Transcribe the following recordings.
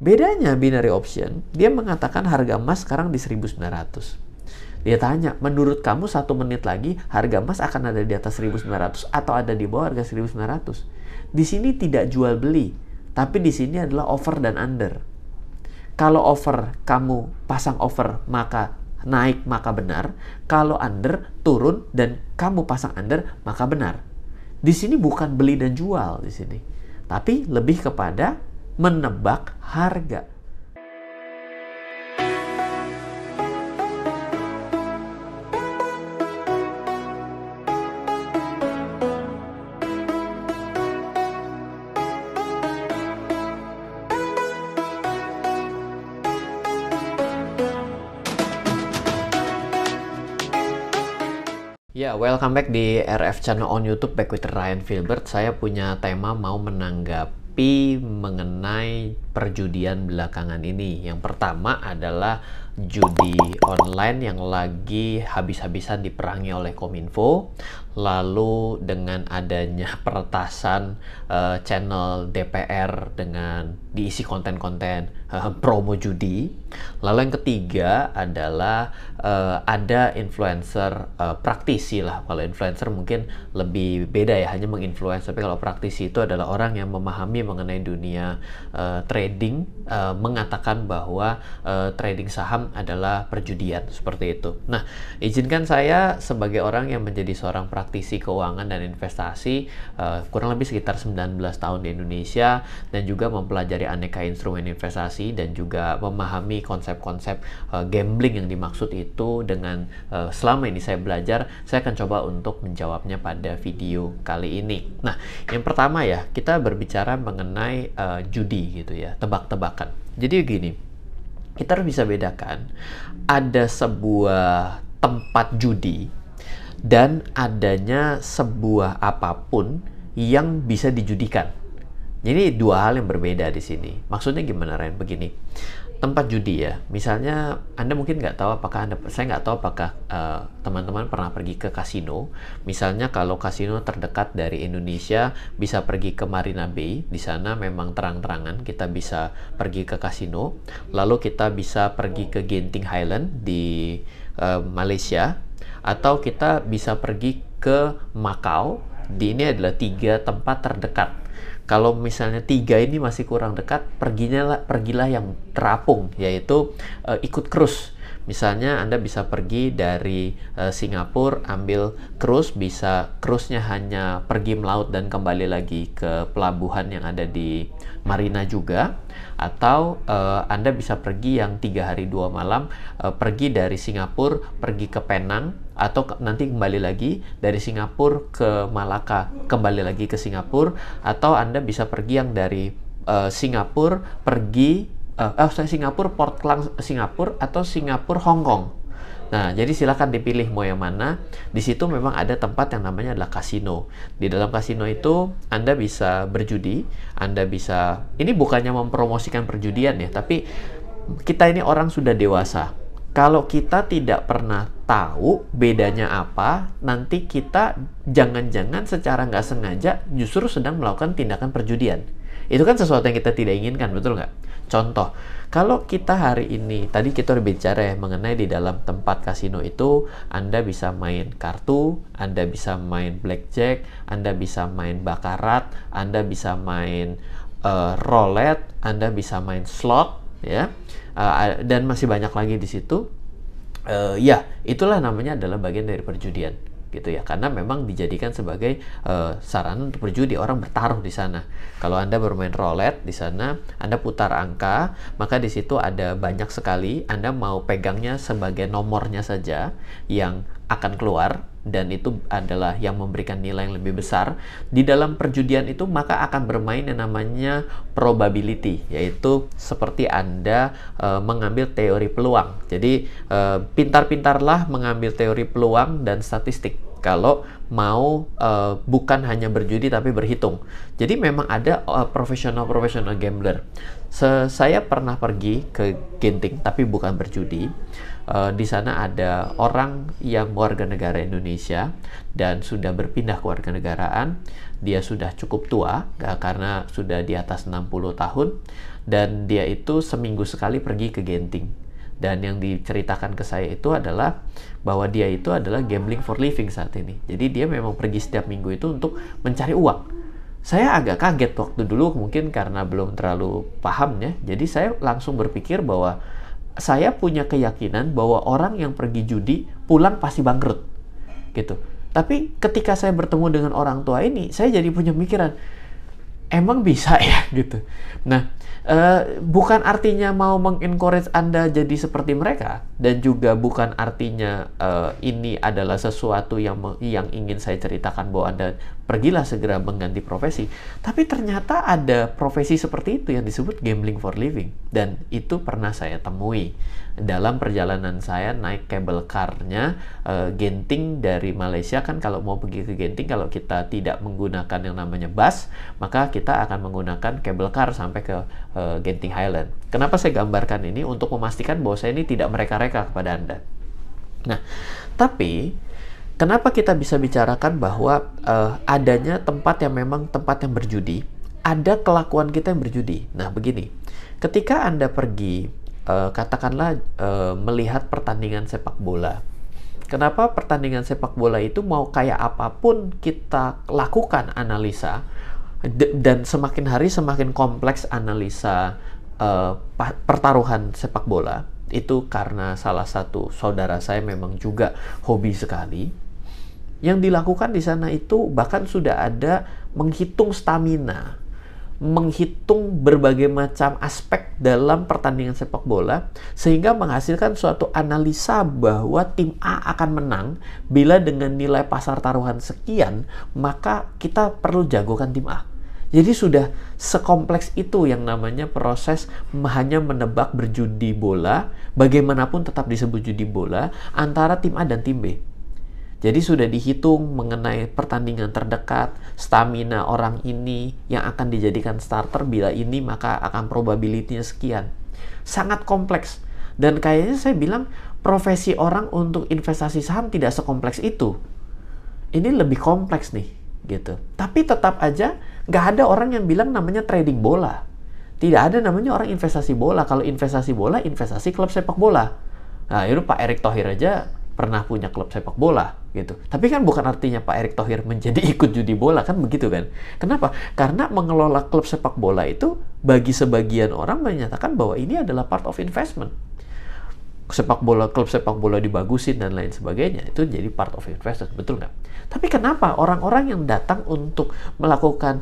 Bedanya binary option, dia mengatakan harga emas sekarang di 1900. Dia tanya, menurut kamu satu menit lagi harga emas akan ada di atas 1900 atau ada di bawah harga 1900? Di sini tidak jual beli, tapi di sini adalah over dan under. Kalau over, kamu pasang over, maka naik maka benar. Kalau under, turun dan kamu pasang under, maka benar. Di sini bukan beli dan jual di sini. Tapi lebih kepada menebak harga. Ya, welcome back di RF Channel on YouTube back with Ryan Filbert. Saya punya tema mau menanggap Tapi mengenai perjudian belakangan ini. Yang pertama adalah judi online yang lagi habis-habisan diperangi oleh Kominfo. Lalu dengan adanya peretasan uh, channel DPR dengan diisi konten-konten uh, promo judi. Lalu yang ketiga adalah uh, ada influencer uh, praktisi lah. Kalau influencer mungkin lebih beda ya, hanya menginfluence. Tapi kalau praktisi itu adalah orang yang memahami mengenai dunia uh, trading trading uh, mengatakan bahwa uh, trading saham adalah perjudian seperti itu. Nah, izinkan saya sebagai orang yang menjadi seorang praktisi keuangan dan investasi uh, kurang lebih sekitar 19 tahun di Indonesia dan juga mempelajari aneka instrumen investasi dan juga memahami konsep-konsep uh, gambling yang dimaksud itu dengan uh, selama ini saya belajar, saya akan coba untuk menjawabnya pada video kali ini. Nah, yang pertama ya, kita berbicara mengenai uh, judi gitu ya tebak-tebakan. Jadi begini, kita harus bisa bedakan ada sebuah tempat judi dan adanya sebuah apapun yang bisa dijudikan. Jadi dua hal yang berbeda di sini. Maksudnya gimana Ren? Begini tempat judi ya, misalnya Anda mungkin nggak tahu apakah Anda, saya nggak tahu apakah eh, teman-teman uh, pernah pergi ke kasino. Misalnya kalau kasino terdekat dari Indonesia bisa pergi ke Marina Bay, di sana memang terang-terangan kita bisa pergi ke kasino. Lalu kita bisa pergi ke Genting Highland di uh, Malaysia, atau kita bisa pergi ke Macau. Di ini adalah tiga tempat terdekat kalau misalnya tiga ini masih kurang dekat, perginya pergilah yang terapung, yaitu uh, ikut cruise Misalnya Anda bisa pergi dari uh, Singapura ambil cruise, bisa cruise-nya hanya pergi melaut dan kembali lagi ke pelabuhan yang ada di Marina juga, atau uh, Anda bisa pergi yang tiga hari dua malam, uh, pergi dari Singapura pergi ke Penang atau ke, nanti kembali lagi dari Singapura ke Malaka, kembali lagi ke Singapura, atau Anda bisa pergi yang dari Singapura pergi uh, oh, Singapura Port Klang Singapura atau Singapura Hong Kong. Nah, jadi silahkan dipilih mau yang mana. Di situ memang ada tempat yang namanya adalah kasino. Di dalam kasino itu Anda bisa berjudi, Anda bisa ini bukannya mempromosikan perjudian ya, tapi kita ini orang sudah dewasa. Kalau kita tidak pernah tahu bedanya apa, nanti kita jangan-jangan secara nggak sengaja justru sedang melakukan tindakan perjudian. Itu kan sesuatu yang kita tidak inginkan, betul nggak? Contoh, kalau kita hari ini, tadi kita berbicara ya mengenai di dalam tempat kasino itu, Anda bisa main kartu, Anda bisa main blackjack, Anda bisa main bakarat, Anda bisa main uh, roulette, Anda bisa main slot, ya, uh, dan masih banyak lagi di situ. Uh, ya, itulah namanya adalah bagian dari perjudian gitu ya karena memang dijadikan sebagai uh, sarana untuk berjudi orang bertaruh di sana kalau anda bermain roulette di sana anda putar angka maka di situ ada banyak sekali anda mau pegangnya sebagai nomornya saja yang akan keluar dan itu adalah yang memberikan nilai yang lebih besar di dalam perjudian itu maka akan bermain yang namanya probability yaitu seperti anda e, mengambil teori peluang jadi e, pintar-pintarlah mengambil teori peluang dan statistik kalau mau uh, bukan hanya berjudi tapi berhitung. Jadi memang ada eh, profesional-profesional gambler. Se saya pernah pergi ke Genting tapi bukan berjudi. Uh, di sana ada orang yang warga negara Indonesia dan sudah berpindah ke warga negaraan. Dia sudah cukup tua karena sudah di atas 60 tahun dan dia itu seminggu sekali pergi ke Genting dan yang diceritakan ke saya itu adalah bahwa dia itu adalah gambling for living saat ini. Jadi dia memang pergi setiap minggu itu untuk mencari uang. Saya agak kaget waktu dulu mungkin karena belum terlalu paham ya. Jadi saya langsung berpikir bahwa saya punya keyakinan bahwa orang yang pergi judi pulang pasti bangkrut. Gitu. Tapi ketika saya bertemu dengan orang tua ini, saya jadi punya pikiran emang bisa ya gitu. Nah, uh, bukan artinya mau mengencourage Anda jadi seperti mereka dan juga bukan artinya uh, ini adalah sesuatu yang yang ingin saya ceritakan bahwa Anda pergilah segera mengganti profesi. Tapi ternyata ada profesi seperti itu yang disebut gambling for living dan itu pernah saya temui dalam perjalanan saya naik kabel karnya uh, eh, Genting dari Malaysia kan kalau mau pergi ke Genting kalau kita tidak menggunakan yang namanya bus maka kita akan menggunakan kabel car sampai ke uh, Genting Highland. Kenapa saya gambarkan ini untuk memastikan bahwa saya ini tidak mereka-reka kepada Anda. Nah, tapi kenapa kita bisa bicarakan bahwa uh, adanya tempat yang memang tempat yang berjudi, ada kelakuan kita yang berjudi. Nah, begini. Ketika Anda pergi uh, katakanlah uh, melihat pertandingan sepak bola. Kenapa pertandingan sepak bola itu mau kayak apapun kita lakukan analisa dan semakin hari semakin kompleks analisa uh, pertaruhan sepak bola itu karena salah satu saudara saya memang juga hobi sekali. Yang dilakukan di sana itu bahkan sudah ada menghitung stamina menghitung berbagai macam aspek dalam pertandingan sepak bola sehingga menghasilkan suatu analisa bahwa tim A akan menang bila dengan nilai pasar taruhan sekian maka kita perlu jagokan tim A. Jadi sudah sekompleks itu yang namanya proses hanya menebak berjudi bola bagaimanapun tetap disebut judi bola antara tim A dan tim B. Jadi sudah dihitung mengenai pertandingan terdekat, stamina orang ini yang akan dijadikan starter bila ini maka akan probabilitasnya sekian. Sangat kompleks. Dan kayaknya saya bilang profesi orang untuk investasi saham tidak sekompleks itu. Ini lebih kompleks nih gitu. Tapi tetap aja nggak ada orang yang bilang namanya trading bola. Tidak ada namanya orang investasi bola. Kalau investasi bola, investasi klub sepak bola. Nah, itu Pak Erick Thohir aja pernah punya klub sepak bola gitu. Tapi kan bukan artinya Pak Erick Thohir menjadi ikut judi bola kan begitu kan? Kenapa? Karena mengelola klub sepak bola itu bagi sebagian orang menyatakan bahwa ini adalah part of investment. Sepak bola klub sepak bola dibagusin dan lain sebagainya itu jadi part of investment betul nggak? Tapi kenapa orang-orang yang datang untuk melakukan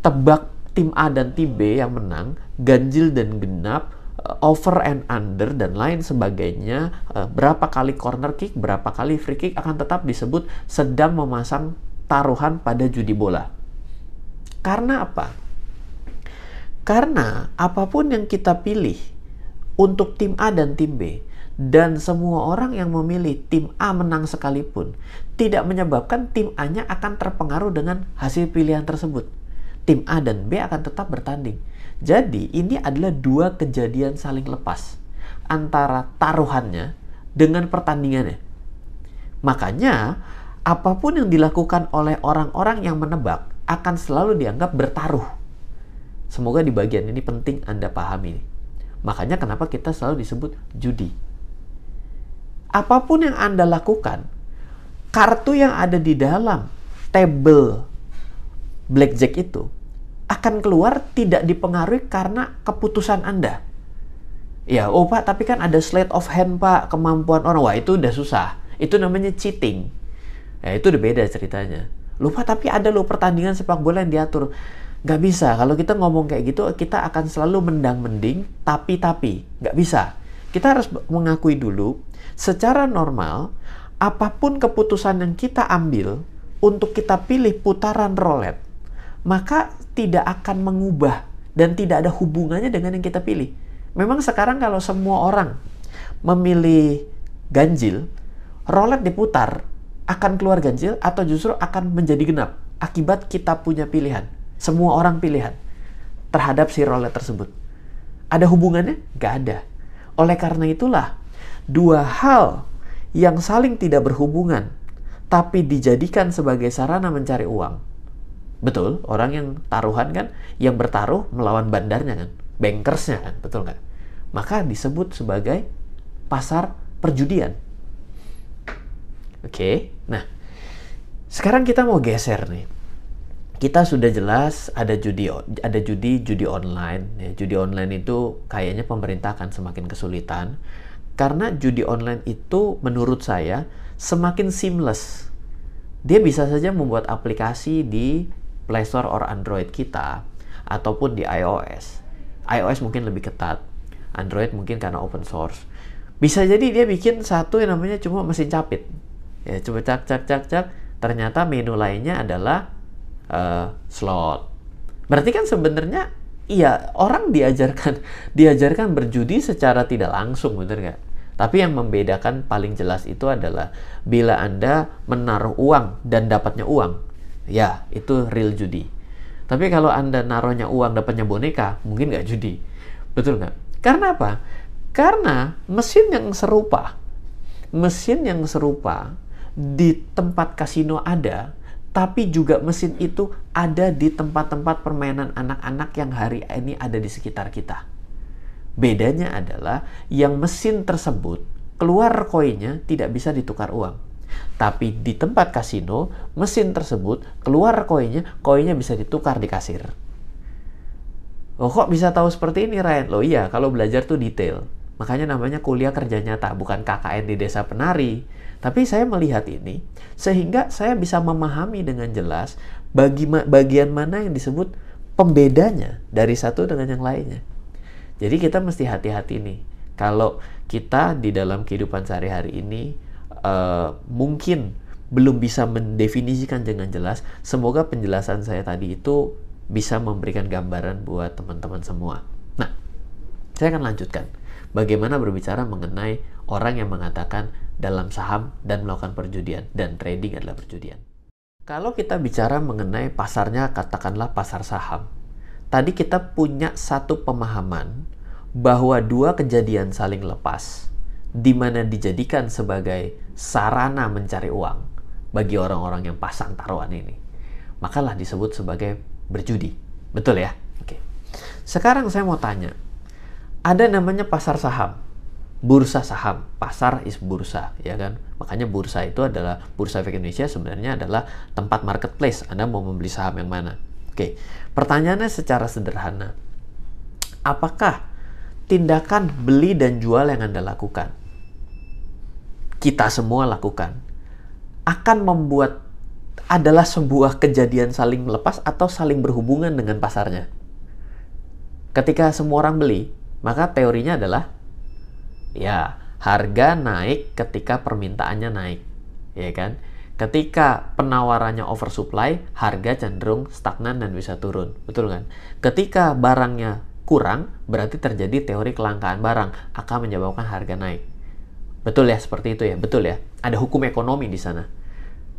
tebak tim A dan tim B yang menang ganjil dan genap Uh, over and under dan lain sebagainya uh, berapa kali corner kick berapa kali free kick akan tetap disebut sedang memasang taruhan pada judi bola karena apa karena apapun yang kita pilih untuk tim A dan tim B dan semua orang yang memilih tim A menang sekalipun tidak menyebabkan tim A-nya akan terpengaruh dengan hasil pilihan tersebut tim A dan B akan tetap bertanding jadi ini adalah dua kejadian saling lepas antara taruhannya dengan pertandingannya. Makanya apapun yang dilakukan oleh orang-orang yang menebak akan selalu dianggap bertaruh. Semoga di bagian ini penting Anda pahami. Makanya kenapa kita selalu disebut judi. Apapun yang Anda lakukan, kartu yang ada di dalam table blackjack itu akan keluar tidak dipengaruhi karena keputusan Anda. Ya, oh Pak, tapi kan ada slate of hand Pak, kemampuan orang. Wah, itu udah susah. Itu namanya cheating. Ya, itu udah beda ceritanya. Lupa tapi ada lo pertandingan sepak bola yang diatur. Gak bisa. Kalau kita ngomong kayak gitu, kita akan selalu mendang-mending, tapi-tapi. Gak bisa. Kita harus mengakui dulu, secara normal, apapun keputusan yang kita ambil untuk kita pilih putaran roulette, maka tidak akan mengubah dan tidak ada hubungannya dengan yang kita pilih. Memang sekarang kalau semua orang memilih ganjil, rolet diputar akan keluar ganjil atau justru akan menjadi genap akibat kita punya pilihan. Semua orang pilihan terhadap si rolet tersebut. Ada hubungannya? Gak ada. Oleh karena itulah, dua hal yang saling tidak berhubungan, tapi dijadikan sebagai sarana mencari uang, Betul, orang yang taruhan kan, yang bertaruh melawan bandarnya kan, bankersnya kan, betul nggak? Maka disebut sebagai pasar perjudian. Oke, okay, nah sekarang kita mau geser nih. Kita sudah jelas ada judi ada judi judi online. Ya, judi online itu kayaknya pemerintah akan semakin kesulitan karena judi online itu menurut saya semakin seamless. Dia bisa saja membuat aplikasi di Play Store or Android kita ataupun di iOS. iOS mungkin lebih ketat, Android mungkin karena open source. Bisa jadi dia bikin satu yang namanya cuma mesin capit. Ya, coba cak cak cak cak. Ternyata menu lainnya adalah uh, slot. Berarti kan sebenarnya iya orang diajarkan diajarkan berjudi secara tidak langsung, bener nggak? Tapi yang membedakan paling jelas itu adalah bila Anda menaruh uang dan dapatnya uang ya itu real judi. Tapi kalau Anda naruhnya uang dapatnya boneka, mungkin nggak judi. Betul nggak? Karena apa? Karena mesin yang serupa, mesin yang serupa di tempat kasino ada, tapi juga mesin itu ada di tempat-tempat permainan anak-anak yang hari ini ada di sekitar kita. Bedanya adalah yang mesin tersebut keluar koinnya tidak bisa ditukar uang. Tapi di tempat kasino, mesin tersebut keluar koinnya, koinnya bisa ditukar di kasir. Oh kok bisa tahu seperti ini Ryan? Loh iya, kalau belajar tuh detail. Makanya namanya kuliah kerja nyata, bukan KKN di desa penari. Tapi saya melihat ini, sehingga saya bisa memahami dengan jelas bagi bagian mana yang disebut pembedanya dari satu dengan yang lainnya. Jadi kita mesti hati-hati nih. Kalau kita di dalam kehidupan sehari-hari ini Eh, mungkin belum bisa mendefinisikan dengan jelas. Semoga penjelasan saya tadi itu bisa memberikan gambaran buat teman-teman semua. Nah, saya akan lanjutkan. Bagaimana berbicara mengenai orang yang mengatakan dalam saham dan melakukan perjudian dan trading adalah perjudian. Kalau kita bicara mengenai pasarnya katakanlah pasar saham. Tadi kita punya satu pemahaman bahwa dua kejadian saling lepas di mana dijadikan sebagai sarana mencari uang bagi orang-orang yang pasang taruhan ini. Makalah disebut sebagai berjudi. Betul ya? Oke. Sekarang saya mau tanya. Ada namanya pasar saham. Bursa saham, pasar is bursa, ya kan? Makanya bursa itu adalah bursa efek Indonesia sebenarnya adalah tempat marketplace. Anda mau membeli saham yang mana? Oke. Pertanyaannya secara sederhana. Apakah tindakan beli dan jual yang Anda lakukan kita semua lakukan akan membuat adalah sebuah kejadian saling melepas atau saling berhubungan dengan pasarnya. Ketika semua orang beli, maka teorinya adalah ya, harga naik ketika permintaannya naik, ya kan? Ketika penawarannya oversupply, harga cenderung stagnan dan bisa turun, betul kan? Ketika barangnya kurang, berarti terjadi teori kelangkaan barang akan menyebabkan harga naik. Betul ya seperti itu ya, betul ya. Ada hukum ekonomi di sana.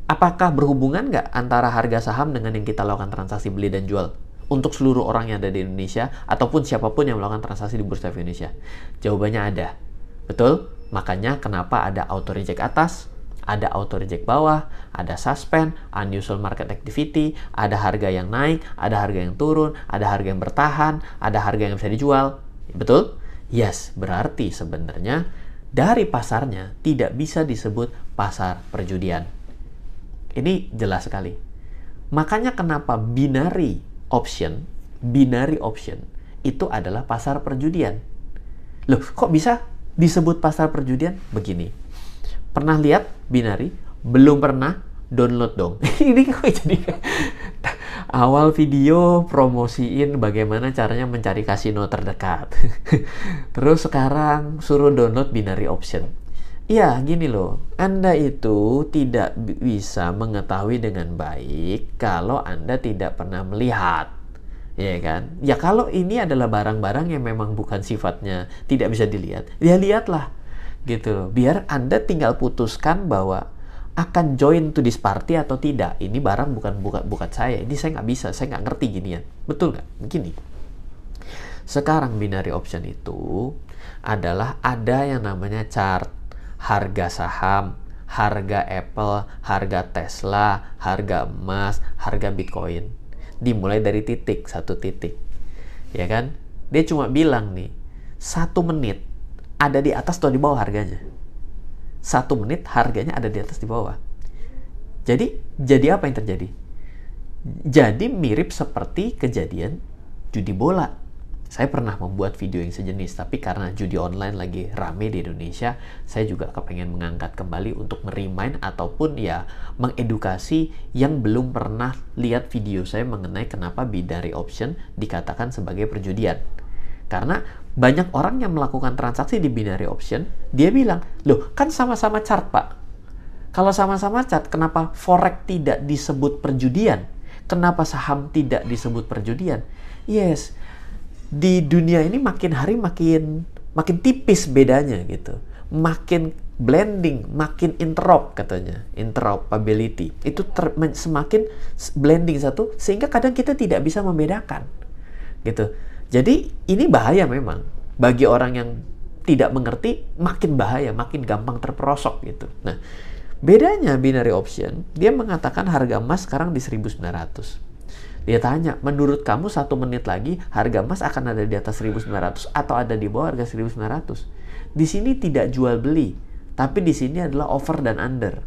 Apakah berhubungan nggak antara harga saham dengan yang kita lakukan transaksi beli dan jual? Untuk seluruh orang yang ada di Indonesia, ataupun siapapun yang melakukan transaksi di Bursa Indonesia. Jawabannya ada. Betul? Makanya kenapa ada auto reject atas, ada auto reject bawah, ada suspend, unusual market activity, ada harga yang naik, ada harga yang turun, ada harga yang bertahan, ada harga yang bisa dijual. Betul? Yes, berarti sebenarnya dari pasarnya tidak bisa disebut pasar perjudian. Ini jelas sekali. Makanya kenapa binary option, binary option itu adalah pasar perjudian. Loh, kok bisa disebut pasar perjudian? Begini. Pernah lihat binary? Belum pernah? download dong. ini kok jadi awal video promosiin bagaimana caranya mencari kasino terdekat. Terus sekarang suruh download binary option. Iya, gini loh. Anda itu tidak bisa mengetahui dengan baik kalau Anda tidak pernah melihat. Ya kan? Ya kalau ini adalah barang-barang yang memang bukan sifatnya tidak bisa dilihat, ya lihatlah gitu Biar Anda tinggal putuskan bahwa akan join to this party atau tidak ini barang bukan bukan bukan saya ini saya nggak bisa saya nggak ngerti ginian betul nggak Begini. sekarang binary option itu adalah ada yang namanya chart harga saham harga Apple harga Tesla harga emas harga Bitcoin dimulai dari titik satu titik ya kan dia cuma bilang nih satu menit ada di atas atau di bawah harganya satu menit harganya ada di atas di bawah. Jadi, jadi apa yang terjadi? Jadi mirip seperti kejadian judi bola. Saya pernah membuat video yang sejenis, tapi karena judi online lagi rame di Indonesia, saya juga kepengen mengangkat kembali untuk merimain ataupun ya mengedukasi yang belum pernah lihat video saya mengenai kenapa bidari option dikatakan sebagai perjudian karena banyak orang yang melakukan transaksi di binary option, dia bilang, loh kan sama-sama chart pak. Kalau sama-sama chart, kenapa forex tidak disebut perjudian? Kenapa saham tidak disebut perjudian? Yes, di dunia ini makin hari makin makin tipis bedanya gitu. Makin blending, makin interop katanya, interoperability. Itu ter, semakin blending satu sehingga kadang kita tidak bisa membedakan. Gitu jadi ini bahaya memang bagi orang yang tidak mengerti makin bahaya, makin gampang terperosok gitu. Nah, bedanya binary option, dia mengatakan harga emas sekarang di 1900. Dia tanya, menurut kamu satu menit lagi harga emas akan ada di atas 1900 atau ada di bawah harga 1900? Di sini tidak jual beli, tapi di sini adalah over dan under.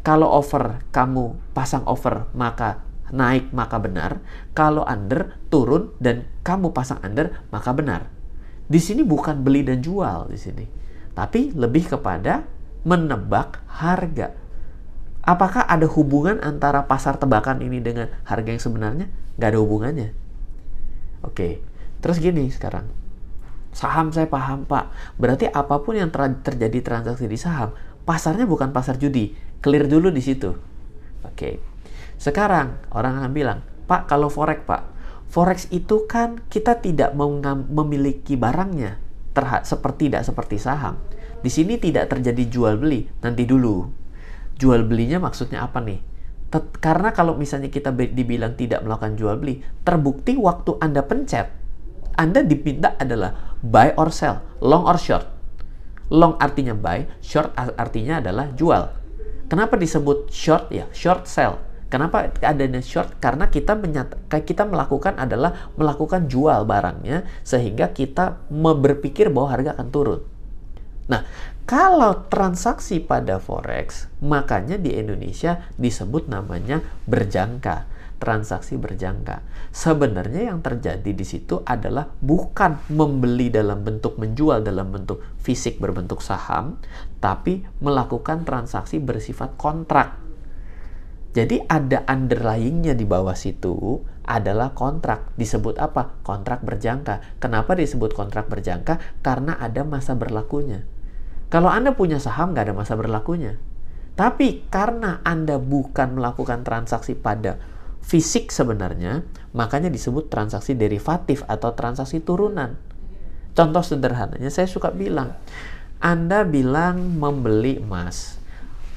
Kalau over, kamu pasang over, maka naik maka benar, kalau under turun dan kamu pasang under maka benar. Di sini bukan beli dan jual di sini, tapi lebih kepada menebak harga. Apakah ada hubungan antara pasar tebakan ini dengan harga yang sebenarnya? Gak ada hubungannya. Oke, terus gini sekarang. Saham saya paham pak, berarti apapun yang ter terjadi transaksi di saham, pasarnya bukan pasar judi. Clear dulu di situ. Oke, sekarang orang akan bilang, Pak kalau forex pak, forex itu kan kita tidak memiliki barangnya terhad seperti tidak seperti saham. Di sini tidak terjadi jual beli. Nanti dulu, jual belinya maksudnya apa nih? Tet karena kalau misalnya kita dibilang tidak melakukan jual beli, terbukti waktu Anda pencet, Anda dipinta adalah buy or sell, long or short. Long artinya buy, short artinya adalah jual. Kenapa disebut short ya? Short sell. Kenapa adanya short? Karena kita menyata, kita melakukan adalah melakukan jual barangnya sehingga kita berpikir bahwa harga akan turun. Nah, kalau transaksi pada forex, makanya di Indonesia disebut namanya berjangka, transaksi berjangka. Sebenarnya yang terjadi di situ adalah bukan membeli dalam bentuk menjual dalam bentuk fisik berbentuk saham, tapi melakukan transaksi bersifat kontrak jadi ada underlyingnya di bawah situ adalah kontrak. Disebut apa? Kontrak berjangka. Kenapa disebut kontrak berjangka? Karena ada masa berlakunya. Kalau Anda punya saham nggak ada masa berlakunya. Tapi karena Anda bukan melakukan transaksi pada fisik sebenarnya, makanya disebut transaksi derivatif atau transaksi turunan. Contoh sederhananya saya suka bilang, Anda bilang membeli emas,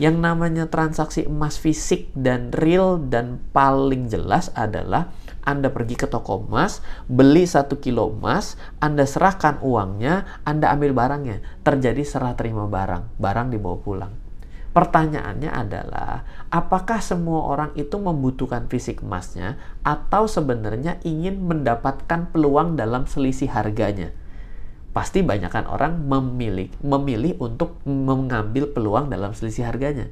yang namanya transaksi emas fisik dan real dan paling jelas adalah Anda pergi ke toko emas, beli satu kilo emas, Anda serahkan uangnya, Anda ambil barangnya. Terjadi serah terima barang, barang dibawa pulang. Pertanyaannya adalah, apakah semua orang itu membutuhkan fisik emasnya atau sebenarnya ingin mendapatkan peluang dalam selisih harganya? pasti banyakkan orang memilih memilih untuk mengambil peluang dalam selisih harganya.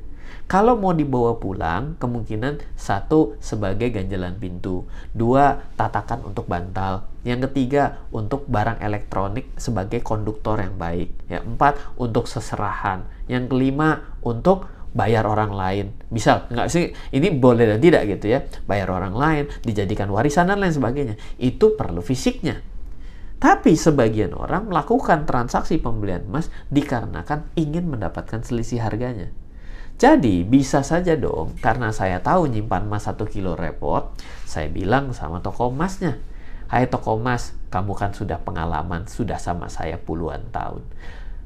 Kalau mau dibawa pulang, kemungkinan satu sebagai ganjalan pintu, dua tatakan untuk bantal, yang ketiga untuk barang elektronik sebagai konduktor yang baik, ya empat untuk seserahan, yang kelima untuk bayar orang lain. Misal, nggak sih, ini boleh dan tidak gitu ya. Bayar orang lain, dijadikan warisan dan lain sebagainya. Itu perlu fisiknya tapi sebagian orang melakukan transaksi pembelian emas dikarenakan ingin mendapatkan selisih harganya. Jadi bisa saja dong, karena saya tahu nyimpan emas 1 kilo repot, saya bilang sama toko emasnya, Hai toko emas, kamu kan sudah pengalaman, sudah sama saya puluhan tahun.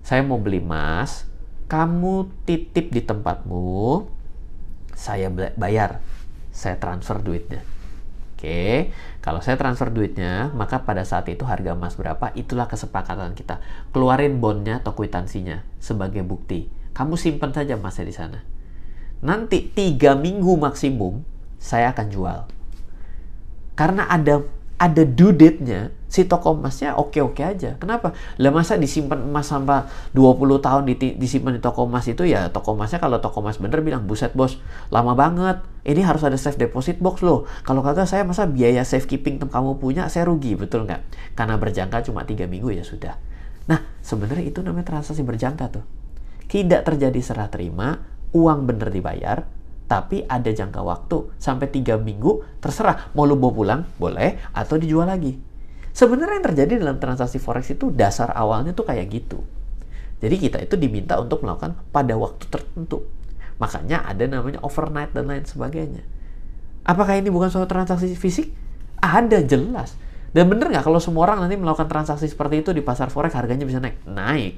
Saya mau beli emas, kamu titip di tempatmu, saya bayar, saya transfer duitnya. Oke, kalau saya transfer duitnya, maka pada saat itu harga emas berapa, itulah kesepakatan kita. Keluarin bondnya, atau kwitansinya sebagai bukti. Kamu simpan saja emasnya di sana. Nanti tiga minggu maksimum, saya akan jual. Karena ada ada due date-nya, si toko emasnya oke-oke aja. Kenapa? Lah masa disimpan emas sampai 20 tahun disimpan di toko emas itu ya toko emasnya kalau toko emas bener bilang, buset bos, lama banget. Ini harus ada safe deposit box loh. Kalau kagak saya masa biaya safekeeping kamu punya, saya rugi, betul nggak? Karena berjangka cuma tiga minggu ya sudah. Nah, sebenarnya itu namanya transaksi berjangka tuh. Tidak terjadi serah terima, uang bener dibayar, tapi ada jangka waktu sampai tiga minggu terserah mau lu bawa pulang boleh atau dijual lagi sebenarnya yang terjadi dalam transaksi forex itu dasar awalnya tuh kayak gitu jadi kita itu diminta untuk melakukan pada waktu tertentu makanya ada namanya overnight dan lain sebagainya apakah ini bukan suatu transaksi fisik ada jelas dan bener nggak kalau semua orang nanti melakukan transaksi seperti itu di pasar forex harganya bisa naik naik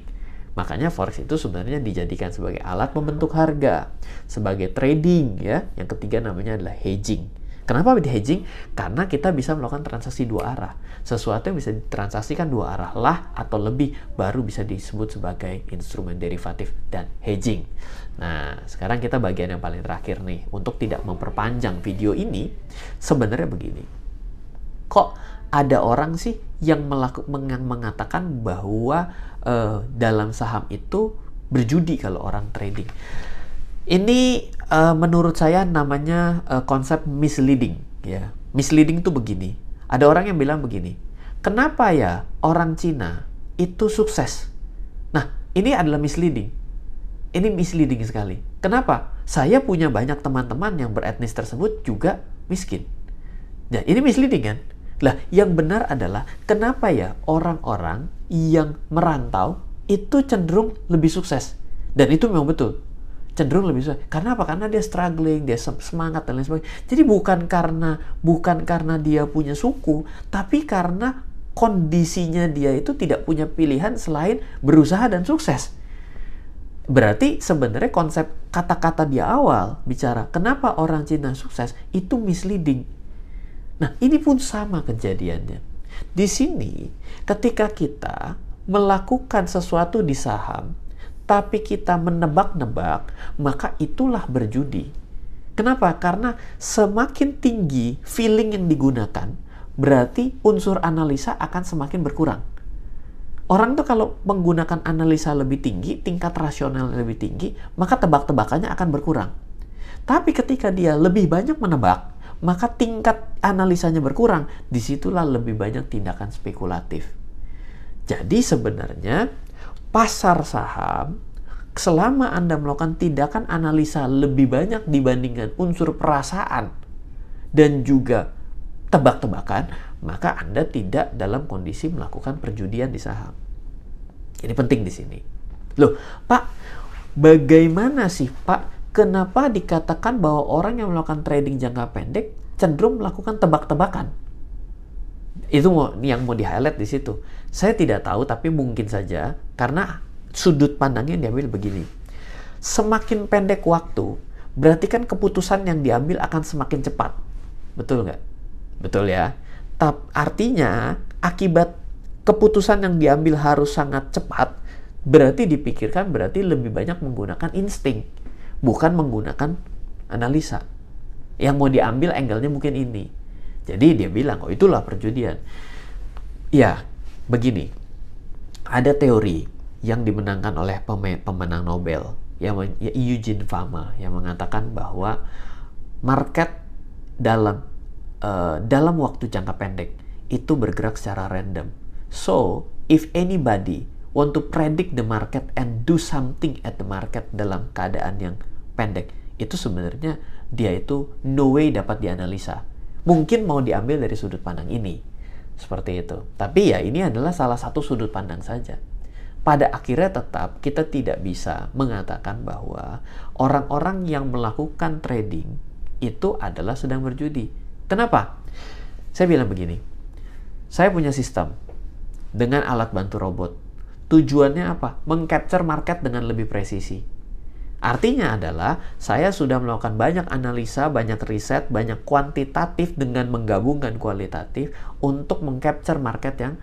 Makanya forex itu sebenarnya dijadikan sebagai alat membentuk harga, sebagai trading ya. Yang ketiga namanya adalah hedging. Kenapa di hedging? Karena kita bisa melakukan transaksi dua arah. Sesuatu yang bisa ditransaksikan dua arah lah atau lebih baru bisa disebut sebagai instrumen derivatif dan hedging. Nah, sekarang kita bagian yang paling terakhir nih. Untuk tidak memperpanjang video ini, sebenarnya begini. Kok ada orang sih yang, melaku, mengatakan bahwa uh, dalam saham itu berjudi kalau orang trading. Ini uh, menurut saya namanya uh, konsep misleading ya. Misleading itu begini. Ada orang yang bilang begini. Kenapa ya orang Cina itu sukses? Nah, ini adalah misleading. Ini misleading sekali. Kenapa? Saya punya banyak teman-teman yang beretnis tersebut juga miskin. Nah, ini misleading kan? Lah, yang benar adalah kenapa ya orang-orang yang merantau itu cenderung lebih sukses. Dan itu memang betul. Cenderung lebih sukses. Karena apa? Karena dia struggling, dia semangat dan lain sebagainya. Jadi bukan karena bukan karena dia punya suku, tapi karena kondisinya dia itu tidak punya pilihan selain berusaha dan sukses. Berarti sebenarnya konsep kata-kata di awal bicara kenapa orang Cina sukses itu misleading. Nah, ini pun sama kejadiannya. Di sini, ketika kita melakukan sesuatu di saham, tapi kita menebak-nebak, maka itulah berjudi. Kenapa? Karena semakin tinggi feeling yang digunakan, berarti unsur analisa akan semakin berkurang. Orang tuh kalau menggunakan analisa lebih tinggi, tingkat rasional lebih tinggi, maka tebak-tebakannya akan berkurang. Tapi ketika dia lebih banyak menebak, maka tingkat analisanya berkurang. Disitulah lebih banyak tindakan spekulatif. Jadi sebenarnya pasar saham selama Anda melakukan tindakan analisa lebih banyak dibandingkan unsur perasaan dan juga tebak-tebakan, maka Anda tidak dalam kondisi melakukan perjudian di saham. Ini penting di sini. Loh, Pak, bagaimana sih Pak kenapa dikatakan bahwa orang yang melakukan trading jangka pendek cenderung melakukan tebak-tebakan? Itu yang mau di-highlight di situ. Saya tidak tahu, tapi mungkin saja karena sudut pandangnya yang diambil begini. Semakin pendek waktu, berarti kan keputusan yang diambil akan semakin cepat. Betul nggak? Betul ya. Tapi artinya, akibat keputusan yang diambil harus sangat cepat, berarti dipikirkan berarti lebih banyak menggunakan insting bukan menggunakan analisa. Yang mau diambil angle-nya mungkin ini. Jadi dia bilang, oh itulah perjudian. Ya, begini. Ada teori yang dimenangkan oleh pemenang Nobel, yang Eugene ya, Fama, yang mengatakan bahwa market dalam uh, dalam waktu jangka pendek itu bergerak secara random. So, if anybody want to predict the market and do something at the market dalam keadaan yang pendek itu sebenarnya dia itu no way dapat dianalisa. Mungkin mau diambil dari sudut pandang ini. Seperti itu. Tapi ya ini adalah salah satu sudut pandang saja. Pada akhirnya tetap kita tidak bisa mengatakan bahwa orang-orang yang melakukan trading itu adalah sedang berjudi. Kenapa? Saya bilang begini. Saya punya sistem dengan alat bantu robot. Tujuannya apa? Mengcapture market dengan lebih presisi Artinya adalah saya sudah melakukan banyak analisa, banyak riset, banyak kuantitatif dengan menggabungkan kualitatif untuk mengcapture market yang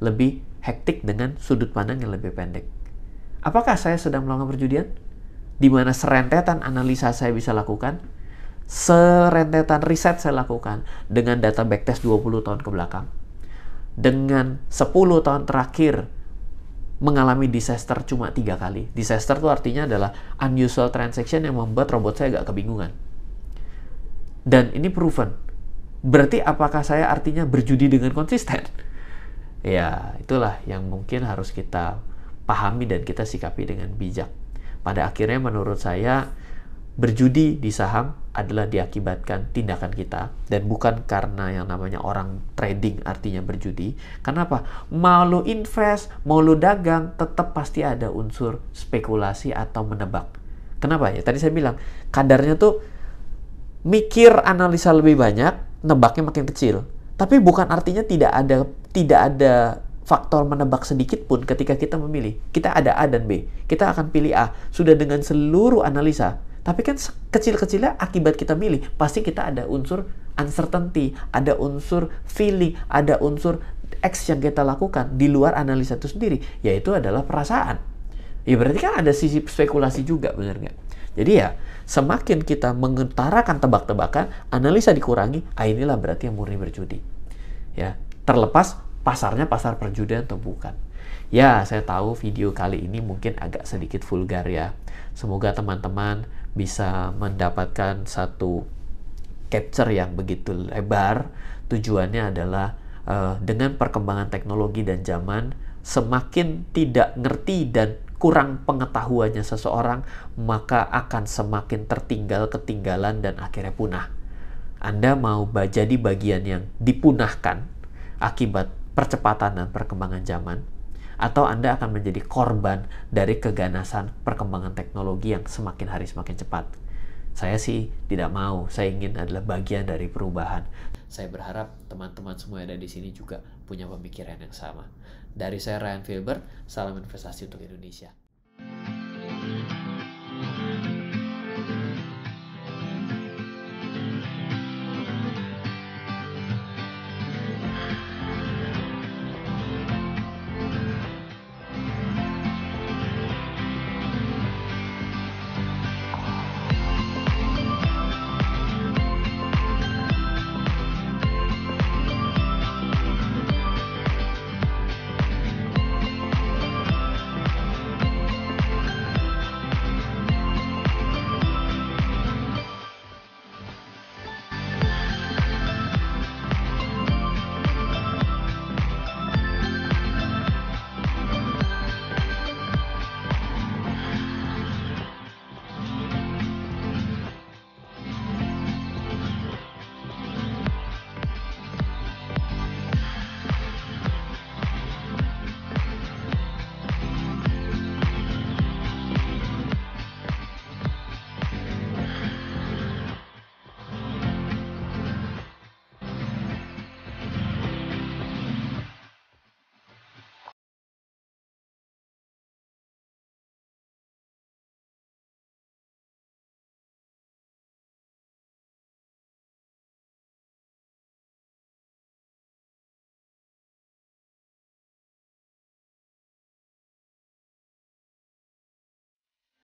lebih hektik dengan sudut pandang yang lebih pendek. Apakah saya sedang melakukan perjudian? Di mana serentetan analisa saya bisa lakukan? Serentetan riset saya lakukan dengan data backtest 20 tahun ke belakang. Dengan 10 tahun terakhir mengalami disaster cuma tiga kali. Disaster itu artinya adalah unusual transaction yang membuat robot saya agak kebingungan. Dan ini proven. Berarti apakah saya artinya berjudi dengan konsisten? Ya, itulah yang mungkin harus kita pahami dan kita sikapi dengan bijak. Pada akhirnya menurut saya berjudi di saham adalah diakibatkan tindakan kita dan bukan karena yang namanya orang trading artinya berjudi. Kenapa? Mau lu invest, mau lu dagang, tetap pasti ada unsur spekulasi atau menebak. Kenapa ya? Tadi saya bilang kadarnya tuh mikir analisa lebih banyak, nebaknya makin kecil. Tapi bukan artinya tidak ada tidak ada faktor menebak sedikit pun ketika kita memilih. Kita ada A dan B. Kita akan pilih A sudah dengan seluruh analisa tapi kan kecil-kecilnya akibat kita milih, pasti kita ada unsur uncertainty, ada unsur feeling, ada unsur x yang kita lakukan di luar analisa itu sendiri, yaitu adalah perasaan. Ya berarti kan ada sisi spekulasi juga, benar nggak? Jadi ya, semakin kita mengetarakan tebak-tebakan, analisa dikurangi, ah inilah berarti yang murni berjudi. Ya, terlepas pasarnya pasar perjudian atau bukan. Ya, saya tahu video kali ini mungkin agak sedikit vulgar ya. Semoga teman-teman bisa mendapatkan satu capture yang begitu lebar. Tujuannya adalah uh, dengan perkembangan teknologi dan zaman, semakin tidak ngerti dan kurang pengetahuannya seseorang, maka akan semakin tertinggal, ketinggalan, dan akhirnya punah. Anda mau jadi bagian yang dipunahkan akibat percepatan dan perkembangan zaman, atau Anda akan menjadi korban dari keganasan perkembangan teknologi yang semakin hari semakin cepat. Saya sih tidak mau, saya ingin adalah bagian dari perubahan. Saya berharap teman-teman semua yang ada di sini juga punya pemikiran yang sama. Dari saya Ryan Filbert, salam investasi untuk Indonesia.